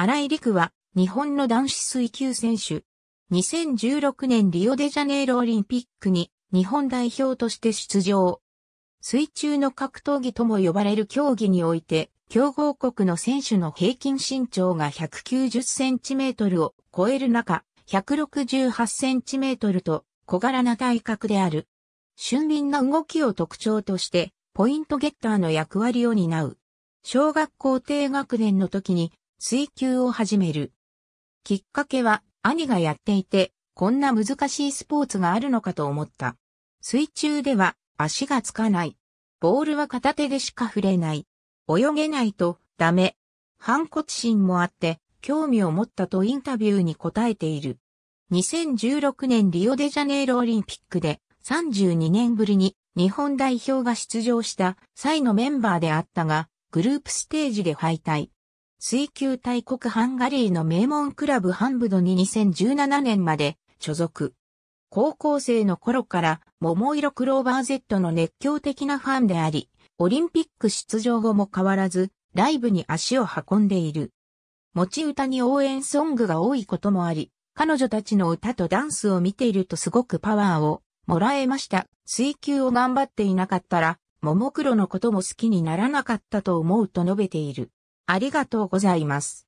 荒井陸は日本の男子水球選手。2016年リオデジャネイロオリンピックに日本代表として出場。水中の格闘技とも呼ばれる競技において、強豪国の選手の平均身長が190センチメートルを超える中、168センチメートルと小柄な体格である。俊敏な動きを特徴として、ポイントゲッターの役割を担う。小学校低学年の時に追求を始める。きっかけは兄がやっていて、こんな難しいスポーツがあるのかと思った。水中では足がつかない。ボールは片手でしか触れない。泳げないとダメ。反骨心もあって興味を持ったとインタビューに答えている。2016年リオデジャネイロオリンピックで32年ぶりに日本代表が出場した際のメンバーであったが、グループステージで敗退。水球大国ハンガリーの名門クラブハンブドに2017年まで所属。高校生の頃から桃色クローバー Z の熱狂的なファンであり、オリンピック出場後も変わらず、ライブに足を運んでいる。持ち歌に応援ソングが多いこともあり、彼女たちの歌とダンスを見ているとすごくパワーをもらえました。水球を頑張っていなかったら、桃黒のことも好きにならなかったと思うと述べている。ありがとうございます。